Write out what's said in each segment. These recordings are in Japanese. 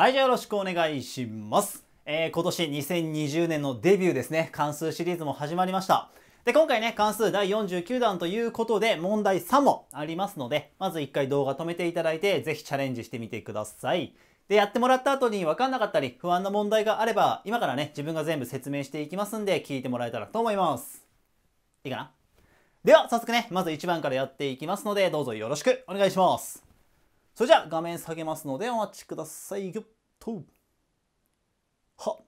はい、じゃあよろしくお願いします。えー、今年2020年のデビューですね、関数シリーズも始まりました。で、今回ね、関数第49弾ということで、問題3もありますので、まず1回動画止めていただいて、ぜひチャレンジしてみてください。で、やってもらった後に分かんなかったり、不安な問題があれば、今からね、自分が全部説明していきますんで、聞いてもらえたらと思います。いいかなでは、早速ね、まず1番からやっていきますので、どうぞよろしくお願いします。それじゃあ画面下げますのでお待ちくださいよっとは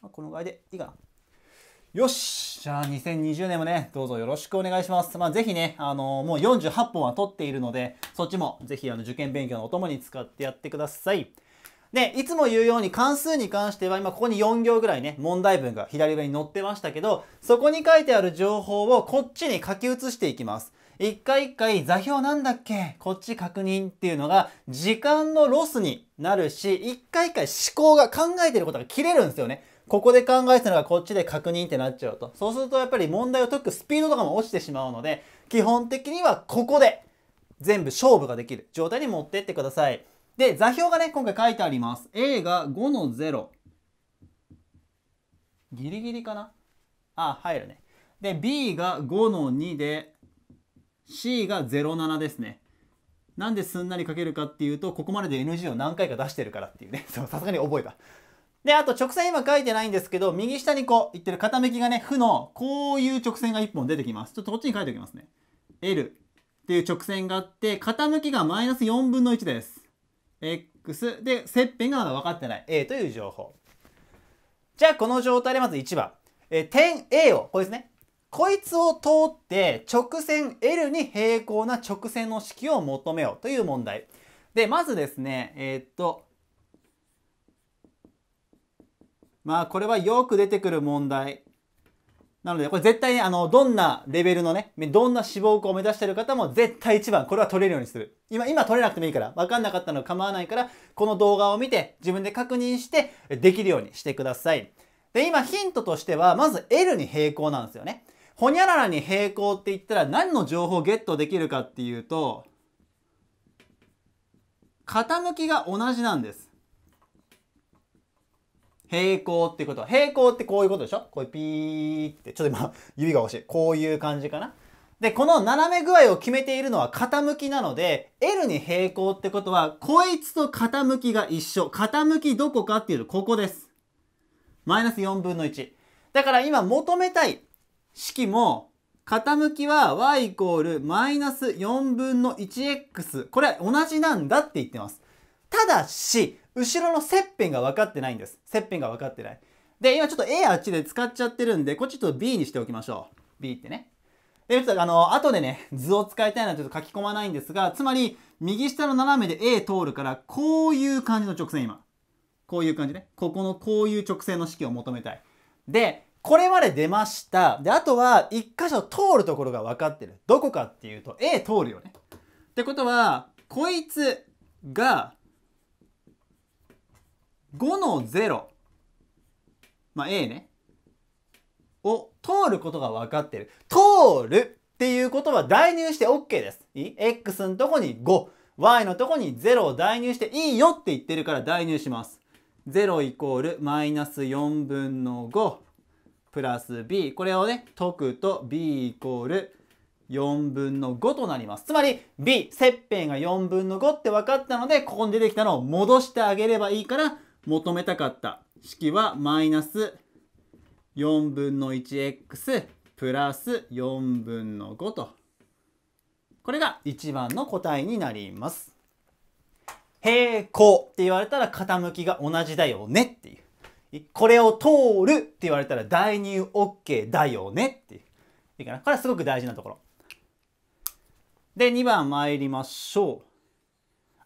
まこのぐらいでいいかなよしじゃあ2020年もね、どうぞよろしくお願いします。まあぜひね、あのー、もう48本は取っているので、そっちもぜひあの受験勉強のお供に使ってやってください。で、いつも言うように関数に関しては今ここに4行ぐらいね、問題文が左上に載ってましたけど、そこに書いてある情報をこっちに書き写していきます。一回一回座標なんだっけこっち確認っていうのが時間のロスになるし、一回一回思考が考えてることが切れるんですよね。ここで考えてたのがこっちで確認ってなっちゃうと。そうするとやっぱり問題を解くスピードとかも落ちてしまうので、基本的にはここで全部勝負ができる状態に持ってってください。で、座標がね、今回書いてあります。A が5の0。ギリギリかなあ、入るね。で、B が5の2で、C が07ですね。なんですんなり書けるかっていうと、ここまでで NG を何回か出してるからっていうね。さすがに覚えた。で、あと直線今書いてないんですけど、右下にこう言ってる傾きがね、負のこういう直線が1本出てきます。ちょっとこっちに書いておきますね。L っていう直線があって、傾きがマイナス4分の1です。X で、切片がまだ分かってない A という情報。じゃあこの状態でまず1番。えー、点 A を、これですね。こいつを通って直線 L に平行な直線の式を求めようという問題。で、まずですね、えー、っと、まあこれはよく出てくる問題。なので、これ絶対ね、あの、どんなレベルのね、どんな志望校を目指してる方も絶対一番、これは取れるようにする。今、今取れなくてもいいから、わかんなかったの構わないから、この動画を見て、自分で確認して、できるようにしてください。で、今ヒントとしては、まず L に平行なんですよね。ほにゃららに平行って言ったら何の情報をゲットできるかっていうと、傾きが同じなんです。平行ってこと。平行ってこういうことでしょこういうピーって、ちょっと今指が欲しい。こういう感じかな。で、この斜め具合を決めているのは傾きなので、L に平行ってことは、こいつと傾きが一緒。傾きどこかっていうと、ここです。マイナス4分の1。だから今求めたい式も傾きは y イコールマイナス4分の 1x これは同じなんだって言ってますただし後ろの切片が分かってないんです切片が分かってないで今ちょっと A あっちで使っちゃってるんでこっちちょっと B にしておきましょう B ってねでちょっとあの後でね図を使いたいのはちょっと書き込まないんですがつまり右下の斜めで A 通るからこういう感じの直線今こういう感じねここのこういう直線の式を求めたいでこれまで出ました。で、あとは、一箇所通るところが分かってる。どこかっていうと、A 通るよね。ってことは、こいつが、5の0、まあ A ね、を通ることが分かってる。通るっていうことは代入して OK です。いい ?X のとこに5、Y のとこに0を代入していいよって言ってるから代入します。0イコールマイナス4分の5。プラス b これをね解くと b イコール4分の5となります。つまり b 切片が4分の5って分かったのでここに出てきたのを戻してあげればいいから求めたかった式はマイナス4分の 1x プラス4分の5とこれが1番の答えになります。平行って言われたら傾きが同じだよねっていう。これを通るって言われたら代入 OK だよねっていう。いいかなこれはすごく大事なところ。で、2番参りましょう。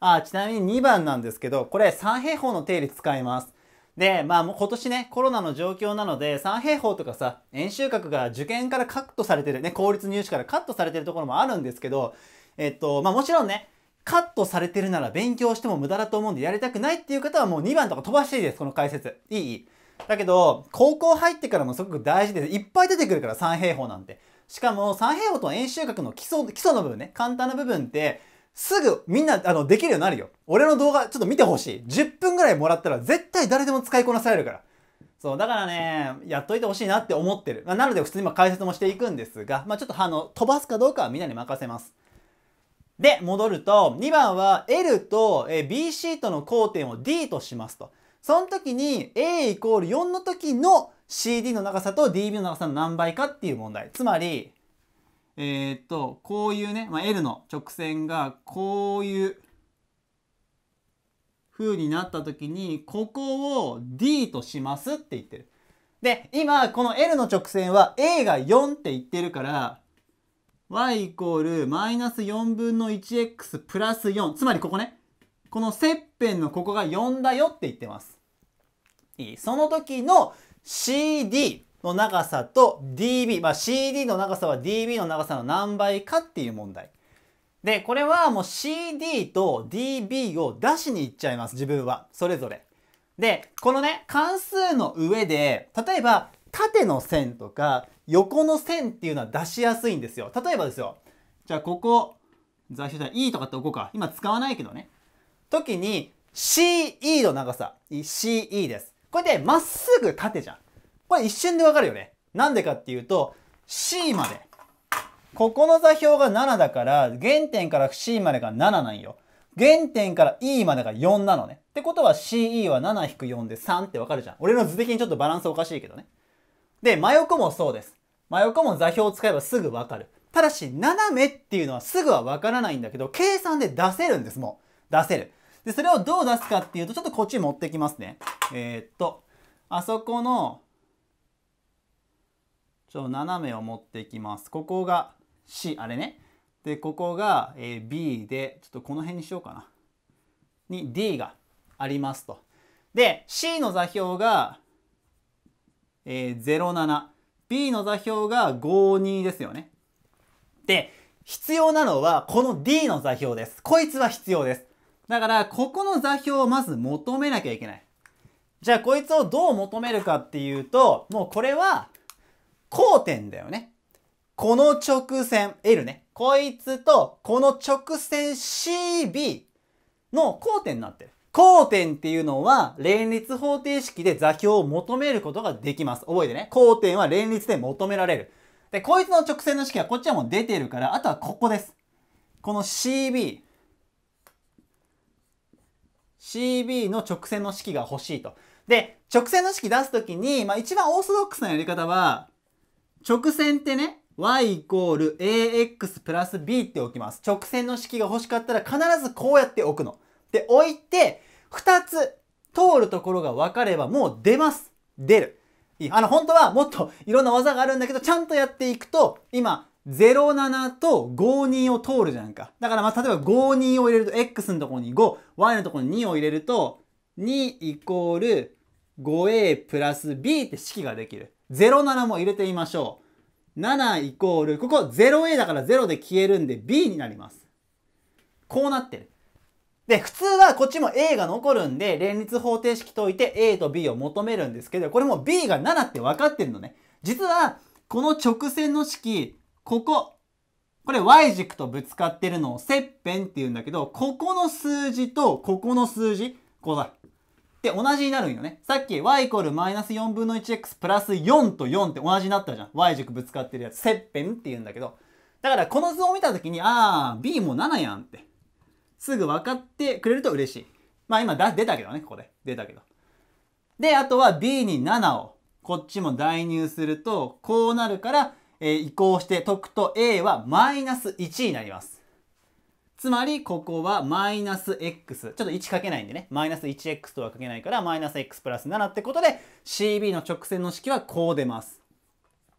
あ、ちなみに2番なんですけど、これ三平方の定理使います。で、まあもう今年ね、コロナの状況なので、三平方とかさ、円周角が受験からカットされてる、ね、公立入試からカットされてるところもあるんですけど、えっと、まあもちろんね、カットされてるなら勉強しても無駄だと思うんでやりたくないっていう方はもう2番とか飛ばしていいです、この解説。いいだけど、高校入ってからもすごく大事です。いっぱい出てくるから、三平方なんて。しかも、三平方と円周角の基礎、基礎の部分ね、簡単な部分って、すぐみんな、あの、できるようになるよ。俺の動画ちょっと見てほしい。10分ぐらいもらったら絶対誰でも使いこなされるから。そう、だからね、やっといてほしいなって思ってる。まあ、なので普通に今解説もしていくんですが、まあ、ちょっとあの、飛ばすかどうかはみんなに任せます。で、戻ると、2番は L と BC との交点を D としますと。その時に A イコール4の時の CD の長さと DB の長さの何倍かっていう問題。つまり、えー、っと、こういうね、まあ、L の直線がこういう風になった時に、ここを D としますって言ってる。で、今、この L の直線は A が4って言ってるから、y イコールマイナス4分の 1x プラス4。つまりここね。この切片のここが4だよって言ってます。いいその時の CD の長さと DB。まあ、CD の長さは DB の長さの何倍かっていう問題。で、これはもう CD と DB を出しに行っちゃいます。自分は。それぞれ。で、このね、関数の上で、例えば、縦の線とか、横の線っていうのは出しやすいんですよ。例えばですよ、じゃあここ、座標じ E とかって置こうか。今使わないけどね。時に CE の長さ、CE です。これでまっすぐ縦じゃん。これ一瞬でわかるよね。なんでかっていうと、C まで。ここの座標が7だから、原点から C までが7なんよ。原点から E までが4なのね。ってことは CE は7-4で3ってわかるじゃん。俺の図的にちょっとバランスおかしいけどね。で、真横もそうです。真横も座標を使えばすぐわかる。ただし、斜めっていうのはすぐはわからないんだけど、計算で出せるんです、もう。出せる。で、それをどう出すかっていうと、ちょっとこっち持ってきますね。えー、っと、あそこの、ちょ、斜めを持ってきます。ここが C、あれね。で、ここが、え B で、ちょっとこの辺にしようかな。に D がありますと。で、C の座標が、えー、07。の座標が52ですよね。で、必要なのはこの D の座標です。こいつは必要です。だから、ここの座標をまず求めなきゃいけない。じゃあ、こいつをどう求めるかっていうと、もうこれは、交点だよね。この直線、L ね。こいつと、この直線 CB の交点になってる。交点っていうのは連立方程式で座標を求めることができます。覚えてね。交点は連立で求められる。で、こいつの直線の式はこっちはもう出てるから、あとはここです。この CB。CB の直線の式が欲しいと。で、直線の式出すときに、まあ一番オーソドックスなやり方は、直線ってね、y イコール ax プラス b っておきます。直線の式が欲しかったら必ずこうやっておくの。で置いて、二つ通るところが分かればもう出ます。出る。いい。あの、本当はもっといろんな技があるんだけど、ちゃんとやっていくと、今、07と52を通るじゃんか。だからまあ、例えば52を入れると、x のところに5、y のところに2を入れると、2イコール 5a プラス b って式ができる。07も入れてみましょう。7イコール、ここ 0a だから0で消えるんで b になります。こうなってる。で、普通はこっちも A が残るんで、連立方程式解いて A と B を求めるんですけど、これも B が7って分かってんのね。実は、この直線の式、ここ、これ Y 軸とぶつかってるのを切片って言うんだけど、ここの数字とここの数字、こうだ。で、同じになるんよね。さっき y イコールマイナス4分の 1x プラス4と4って同じになったじゃん。y 軸ぶつかってるやつ、切片って言うんだけど。だからこの図を見た時に、あー、b も7やんって。すぐ分かってくれると嬉しい。まあ今出たけどね、ここで。出たけど。で、あとは B に7を、こっちも代入すると、こうなるから、えー、移行して解くと A はマイナス1になります。つまり、ここはマイナス X。ちょっと1かけないんでね。マイナス 1X とはかけないから、マイナス X プラス7ってことで、CB の直線の式はこう出ます。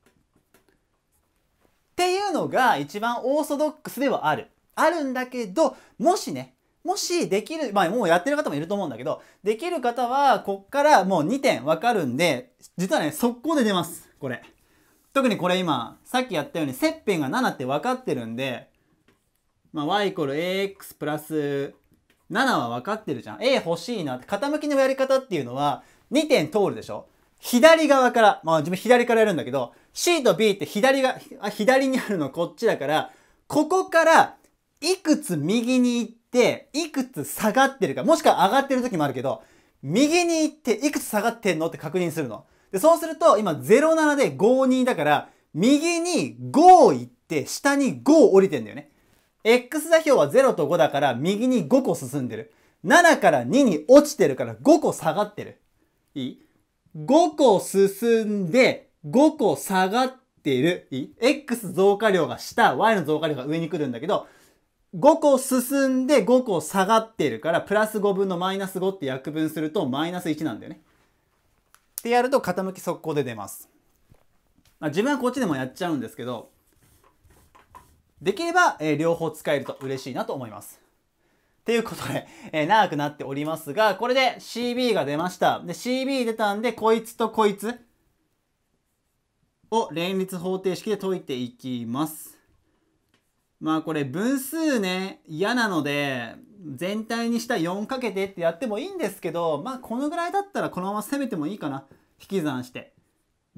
っていうのが一番オーソドックスではある。あるんだけど、もしね、もしできる、まあもうやってる方もいると思うんだけど、できる方は、こっからもう2点わかるんで、実はね、速攻で出ます。これ。特にこれ今、さっきやったように、切片が7って分かってるんで、まあ、y イコール ax プラス7は分かってるじゃん。a 欲しいなって、傾きのやり方っていうのは、2点通るでしょ左側から、まあ自分左からやるんだけど、c と b って左が、左にあるのこっちだから、ここからいくつ右に行って、いくつ下がってるか、もしくは上がってる時もあるけど、右に行って、いくつ下がってんのって確認するの。で、そうすると、今07で52だから、右に5行って、下に5降りてんだよね。x 座標は0と5だから、右に5個進んでる。7から2に落ちてるから5個下がってる。いい ?5 個進んで、5個下がってる。いい ?x 増加量が下、y の増加量が上に来るんだけど、5個進んで5個下がってるから、プラス5分のマイナス5って約分するとマイナス1なんだよね。ってやると傾き速攻で出ます。まあ、自分はこっちでもやっちゃうんですけど、できれば、えー、両方使えると嬉しいなと思います。ということで、えー、長くなっておりますが、これで CB が出ました。で、CB 出たんで、こいつとこいつを連立方程式で解いていきます。まあこれ分数ね、嫌なので、全体にした4かけてってやってもいいんですけど、まあこのぐらいだったらこのまま攻めてもいいかな。引き算して。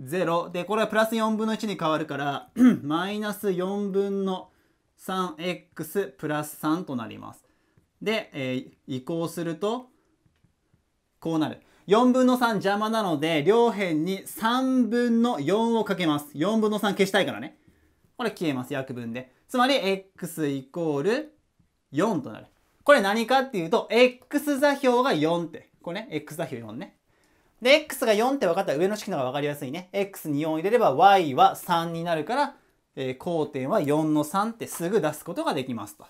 0。で、これはプラス4分の1に変わるから、マイナス4分の 3x プラス3となります。で、えー、移行すると、こうなる。4分の3邪魔なので、両辺に3分の4をかけます。4分の3消したいからね。これ消えます、約分で。つまり、x イコール4となる。これ何かっていうと、x 座標が4って。これね、x 座標4ね。で、x が4って分かったら上の式の方が分かりやすいね。x に4入れれば y は3になるから、えー、交点は4の3ってすぐ出すことができますと。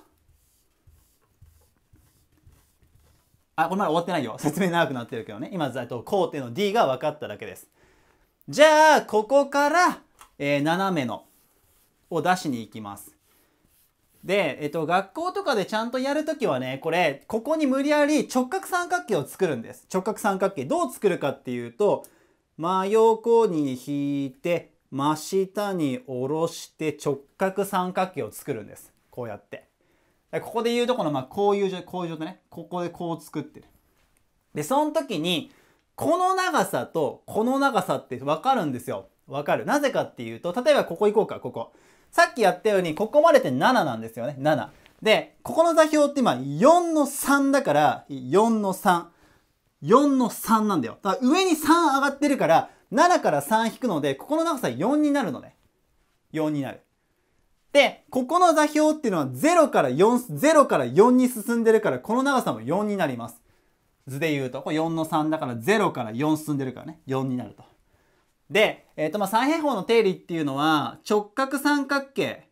あ、これまだ終わってないよ。説明長くなってるけどね。今、と交点の d が分かっただけです。じゃあ、ここから、えー、斜めのを出しに行きます。で、えっと、学校とかでちゃんとやるときはね、これ、ここに無理やり直角三角形を作るんです。直角三角形。どう作るかっていうと、真横に引いて、真下に下ろして直角三角形を作るんです。こうやって。ここで言うとこの、まあ、こういう状、態、こういう状態ね。ここでこう作ってる。で、その時に、この長さとこの長さってわかるんですよ。わかる。なぜかっていうと、例えばここ行こうか、ここ。さっきやったように、ここまでって7なんですよね。7。で、ここの座標って今4の3だから、4の3。4の3なんだよ。だ上に3上がってるから、7から3引くので、ここの長さ4になるのね。4になる。で、ここの座標っていうのは0から4、0から4に進んでるから、この長さも4になります。図で言うと、こ4の3だから0から4進んでるからね、4になると。で、えーとまあ、三平方の定理っていうのは直角三角形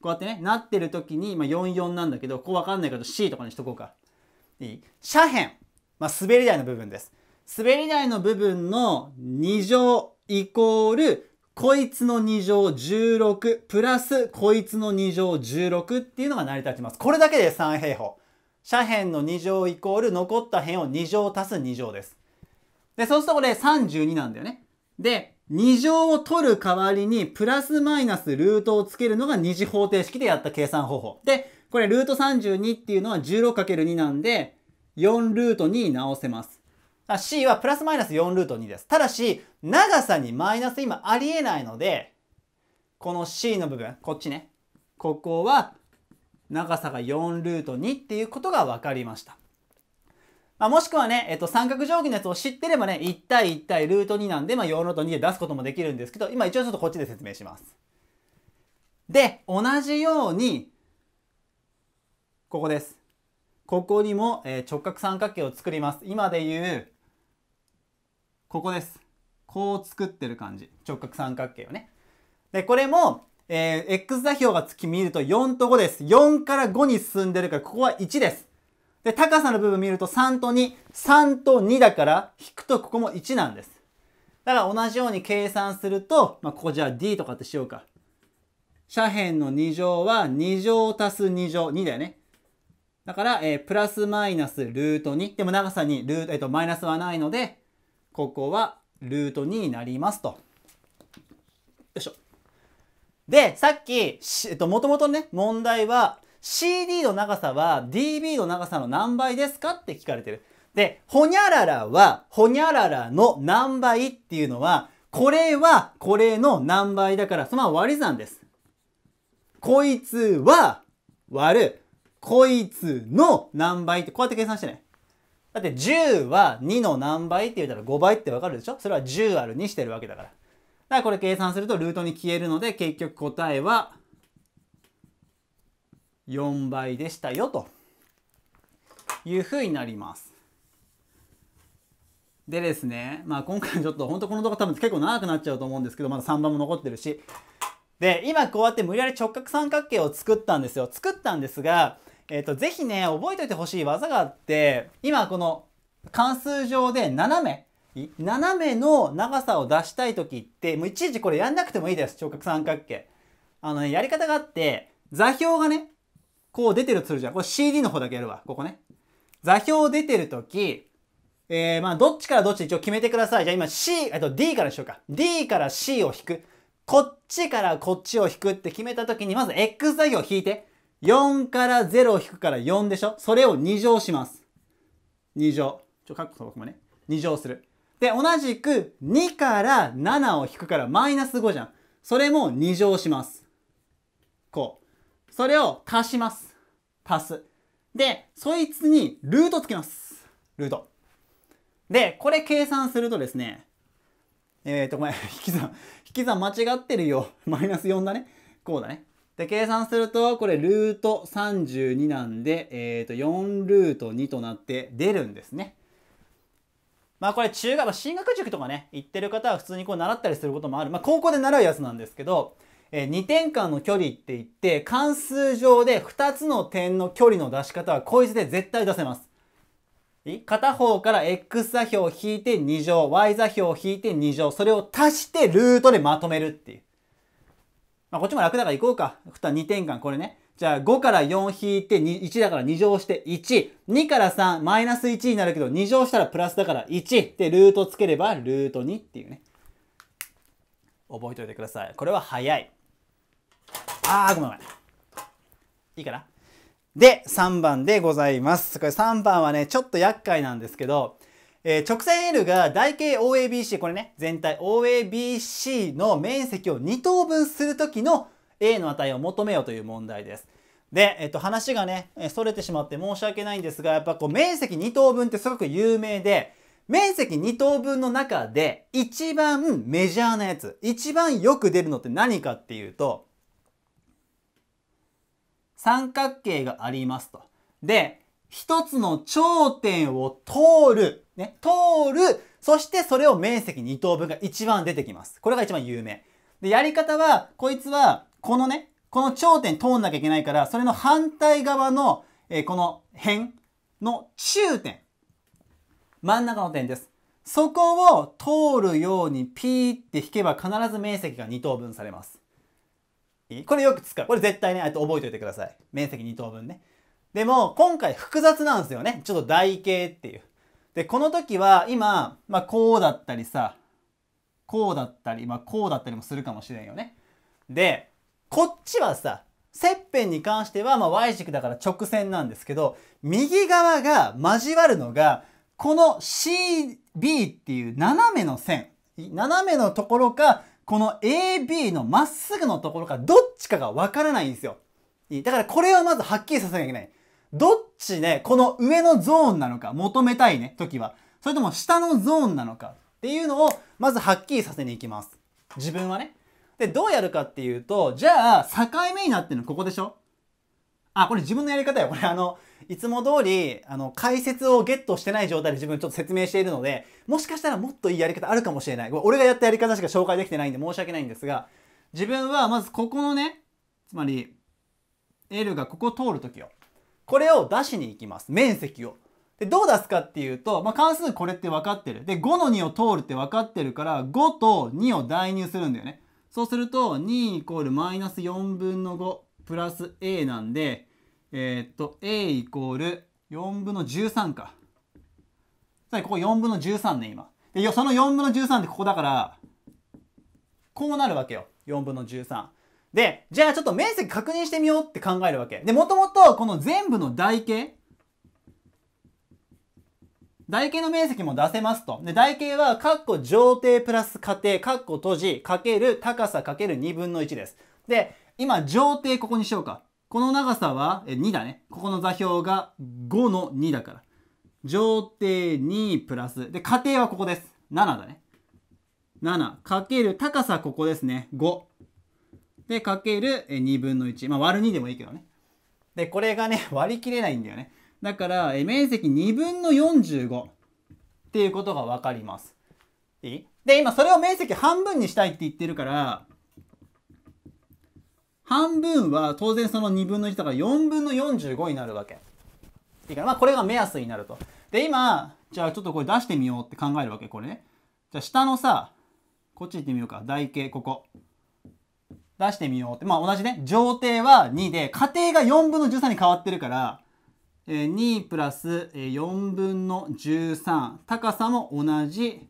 こうやってねなってる時に、まあ、44なんだけどここ分かんないから C とかにしとこうか。いい斜辺、まあ、滑り台の部分です。滑り台の部分の2乗イコールこいつの2乗16プラスこいつの2乗16っていうのが成り立ちます。これだけで三平方。斜辺の2乗イコール残った辺を2乗足す2乗です。で、そうするとこれ32なんだよね。で、2乗を取る代わりに、プラスマイナスルートをつけるのが2次方程式でやった計算方法。で、これルート32っていうのは 16×2 なんで、4ルート2直せます。C はプラスマイナス4ルート2です。ただし、長さにマイナス今ありえないので、この C の部分、こっちね。ここは、長さが4ルート2っていうことが分かりました。まあ、もしくはね、えっと、三角定規のやつを知ってればね、1対1対ルート2なんで、まあ、4ルート2で出すこともできるんですけど、今一応ちょっとこっちで説明します。で、同じように、ここです。ここにも、え直角三角形を作ります。今で言う、ここです。こう作ってる感じ。直角三角形をね。で、これも、えー、x 座標が見ると4と5です。4から5に進んでるから、ここは1です。で、高さの部分見ると3と2、3と2だから引くとここも1なんです。だから同じように計算すると、まあ、ここじゃあ D とかってしようか。斜辺の2乗は2乗足す2乗、2だよね。だから、えー、プラスマイナスルート2。でも長さにルート、えっ、ー、と、マイナスはないので、ここはルート2になりますと。よいしょ。で、さっき、えっと、もともとね、問題は、CD の長さは DB の長さの何倍ですかって聞かれてる。で、ほにゃららは、ほにゃららの何倍っていうのは、これはこれの何倍だから、その割り算です。こいつは割る、こいつの何倍って、こうやって計算してね。だって10は2の何倍って言ったら5倍ってわかるでしょそれは10ある2してるわけだから。だからこれ計算するとルートに消えるので、結局答えは4倍でしたよというふうになります。でですね、まあ、今回ちょっと本当この動画多分結構長くなっちゃうと思うんですけどまだ3番も残ってるしで今こうやって無理やり直角三角形を作ったんですよ作ったんですが、えーと、ぜひね覚えておいてほしい技があって今この関数上で斜め斜めの長さを出したい時ってもういちいちこれやんなくてもいいです直角三角形。あのねやり方があって座標がねこう出てるとするじゃん。これ CD の方だけやるわ。ここね。座標出てるとき、えー、まあ、どっちからどっち一応決めてください。じゃあ今 C、えっと D からしようか。D から C を引く。こっちからこっちを引くって決めたときに、まず X 座標を引いて。4から0を引くから4でしょそれを2乗します。2乗。ちょ、カッコそこもね。2乗する。で、同じく2から7を引くからマイナス5じゃん。それも2乗します。それを足します。足す。で、そいつにルートつけます。ルート。で、これ計算するとですね、えっ、ー、と、ごめん、引き算、引き算間違ってるよ。マイナス4だね。こうだね。で、計算すると、これ、ルート32なんで、えっ、ー、と、4ルート2となって出るんですね。まあこれ中学、進学塾とかね、行ってる方は普通にこう習ったりすることもある。まあ高校で習うやつなんですけど、え2点間の距離って言って関数上で2つの点の距離の出し方はこいつで絶対出せます。片方から x 座標を引いて2乗 y 座標を引いて2乗それを足してルートでまとめるっていう。まあ、こっちも楽だから行こうか。ふた2点間これね。じゃあ5から4引いて1だから2乗して1。2から3マイナス1になるけど2乗したらプラスだから1。でルートつければルート2っていうね。覚えておいてください。これは早い。あーごめんごめんいいかなで3番でございますこれ3番はねちょっと厄介なんですけど、えー、直線 L が台形 OABC これね全体 OABC の面積を2等分する時の A の値を求めようという問題ですで、えっと、話がね、それてしまって申し訳ないんですが、やっぱこう、面積2等分ってすごく有名で、面積2等分の中で一番メジャーなやつ、一番よく出るのって何かっていうと、三角形がありますと。で、一つの頂点を通る、ね、通る、そしてそれを面積二等分が一番出てきます。これが一番有名。で、やり方は、こいつは、このね、この頂点通んなきゃいけないから、それの反対側の、えー、この辺の中点。真ん中の点です。そこを通るようにピーって引けば必ず面積が二等分されます。いいこれよく使う。これ絶対ね、あと覚えておいてください。面積2等分ね。でも、今回複雑なんですよね。ちょっと台形っていう。で、この時は今、まあ、こうだったりさ、こうだったり、まあ、こうだったりもするかもしれんよね。で、こっちはさ、切片に関しては、まあ、y 軸だから直線なんですけど、右側が交わるのが、この CB っていう斜めの線、斜めのところか、この AB のまっすぐのところかどっちかがわからないんですよ。だからこれをまずはっきりさせなきゃいけない。どっちね、この上のゾーンなのか、求めたいね、時は。それとも下のゾーンなのかっていうのを、まずはっきりさせに行きます。自分はね。で、どうやるかっていうと、じゃあ、境目になってるのここでしょあ、これ自分のやり方よ。これあの、いつも通り、あの、解説をゲットしてない状態で自分ちょっと説明しているので、もしかしたらもっといいやり方あるかもしれない。俺がやったやり方しか紹介できてないんで申し訳ないんですが、自分はまずここのね、つまり、L がここを通るときを、これを出しに行きます。面積を。で、どう出すかっていうと、まあ、関数これって分かってる。で、5の2を通るって分かってるから、5と2を代入するんだよね。そうすると、2イコールマイナス4分の5。プラス a なんで、えー、っと、a イコール4分の13か。つまりここ4分の13ね、今。で、その4分の13ってここだから、こうなるわけよ。4分の13。で、じゃあちょっと面積確認してみようって考えるわけ。で、もともとこの全部の台形、台形の面積も出せますと。で、台形は、括弧上底プラス下底、括弧閉じ、かける高さかける2分の1です。で、今、上底ここにしようか。この長さは2だね。ここの座標が5の2だから。上底2プラス。で、仮定はここです。7だね。7かける高さここですね。5。で、かける2分の1。まあ、割る2でもいいけどね。で、これがね、割り切れないんだよね。だから、面積2分の45っていうことがわかります。いいで、今それを面積半分にしたいって言ってるから、半分は当然その2分の1とか4分の45になるわけ。いいかな。まあ、これが目安になると。で、今、じゃあちょっとこれ出してみようって考えるわけ、これね。じゃあ下のさ、こっち行ってみようか。台形、ここ。出してみようって。まあ同じね。上底は2で、仮定が4分の13に変わってるから、えー、2プラス4分の13。高さも同じ。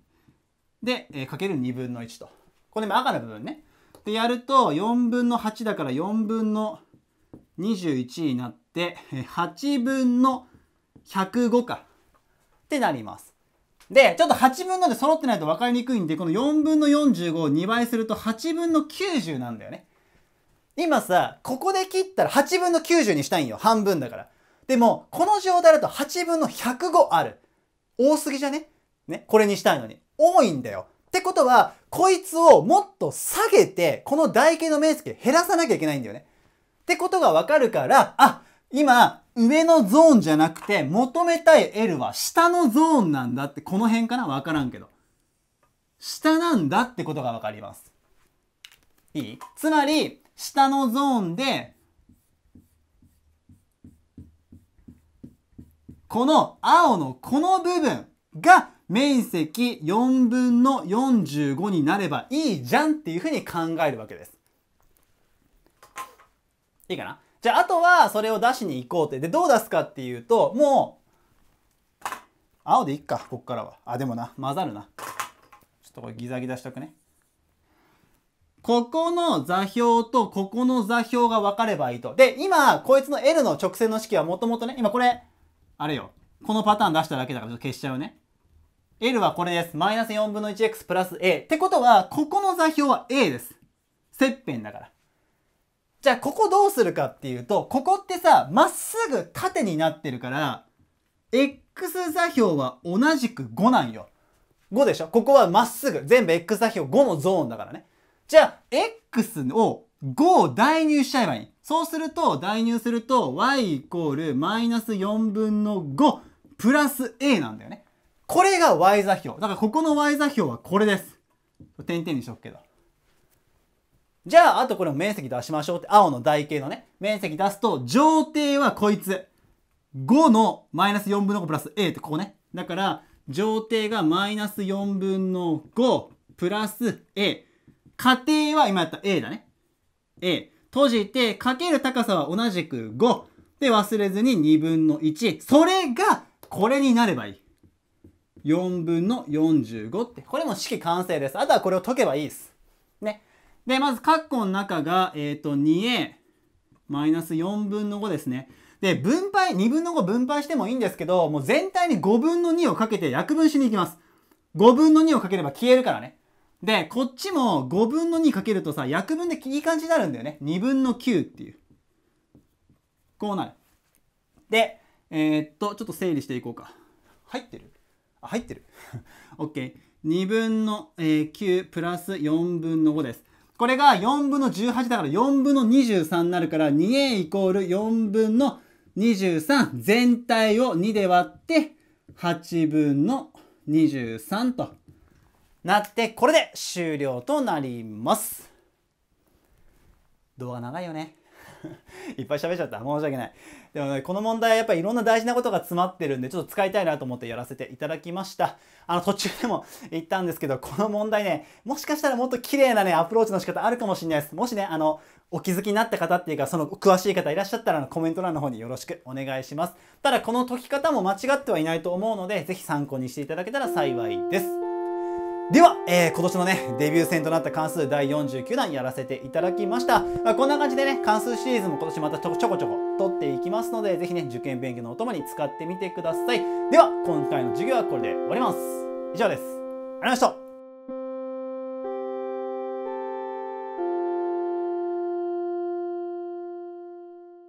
で、えー、かける2分の1と。これ今赤の部分ね。でやると4分の8だから4分の21になって8分の105かってなります。で、ちょっと8分ので揃ってないと分かりにくいんで、この4分の45を2倍すると8分の90なんだよね。今さ、ここで切ったら8分の90にしたいんよ。半分だから。でも、この状態だと8分の105ある。多すぎじゃねね、これにしたいのに。多いんだよ。ってことは、こいつをもっと下げて、この台形の面積減らさなきゃいけないんだよね。ってことがわかるから、あ、今、上のゾーンじゃなくて、求めたい L は下のゾーンなんだって、この辺かなわからんけど。下なんだってことがわかります。いいつまり、下のゾーンで、この青のこの部分が面積4分の45になればいいじゃんっていうふうに考えるわけです。いいかなじゃあ、あとはそれを出しに行こうって。で、どう出すかっていうと、もう、青でいっか、こっからは。あ、でもな、混ざるな。ちょっとこれギザギザしとくね。ここの座標とここの座標が分かればいいと。で、今、こいつの L の直線の式はもともとね、今これ、あれよ、このパターン出しただけだからちょっと消しちゃうね。L はこれです。マイナス4分の 1x プラス a。ってことは、ここの座標は a です。切片だから。じゃあ、ここどうするかっていうと、ここってさ、まっすぐ縦になってるから、x 座標は同じく5なんよ。5でしょここはまっすぐ。全部 x 座標5のゾーンだからね。じゃあ、x を5を代入しちゃえばいい。そうすると、代入すると、y イコールマイナス4分の5プラス a なんだよね。これが Y 座標。だからここの Y 座標はこれです。点々にしとくけど。じゃあ、あとこれも面積出しましょうって、青の台形のね、面積出すと、上底はこいつ。5のマイナス4分の5プラス A ってここね。だから、上底がマイナス4分の5プラス A。仮定は今やった A だね。A。閉じて、かける高さは同じく5。で、忘れずに2分の1。それが、これになればいい。4分の45って、これも式完成です。あとはこれを解けばいいです。ね。で、まず、カッコの中が、えっ、ー、と、2a マイナス4分の5ですね。で、分配、2分の5分配してもいいんですけど、もう全体に5分の2をかけて約分しに行きます。5分の2をかければ消えるからね。で、こっちも5分の2かけるとさ、約分でいい感じになるんだよね。2分の9っていう。こうなる。で、えー、っと、ちょっと整理していこうか。入ってるあ、入ってる。OK。2分の、えー、9プラス4分の5です。これが4分の18だから4分の23になるから 2a イコール4分の23全体を2で割って8分の23となってこれで終了となります。動画長いよね。いっぱい喋っちゃった。申し訳ない。でもね、この問題やっぱりいろんな大事なことが詰まってるんで、ちょっと使いたいなと思ってやらせていただきました。あの、途中でも言ったんですけど、この問題ね、もしかしたらもっと綺麗なね、アプローチの仕方あるかもしれないです。もしね、あの、お気づきになった方っていうか、その詳しい方いらっしゃったらコメント欄の方によろしくお願いします。ただ、この解き方も間違ってはいないと思うので、是非参考にしていただけたら幸いです。では、えー、今年のね、デビュー戦となった関数第49弾やらせていただきました。まあ、こんな感じでね、関数シリーズも今年またちょこちょこ取っていきますので、ぜひね、受験勉強のお供に使ってみてください。では、今回の授業はこれで終わります。以上です。ありがとうございました。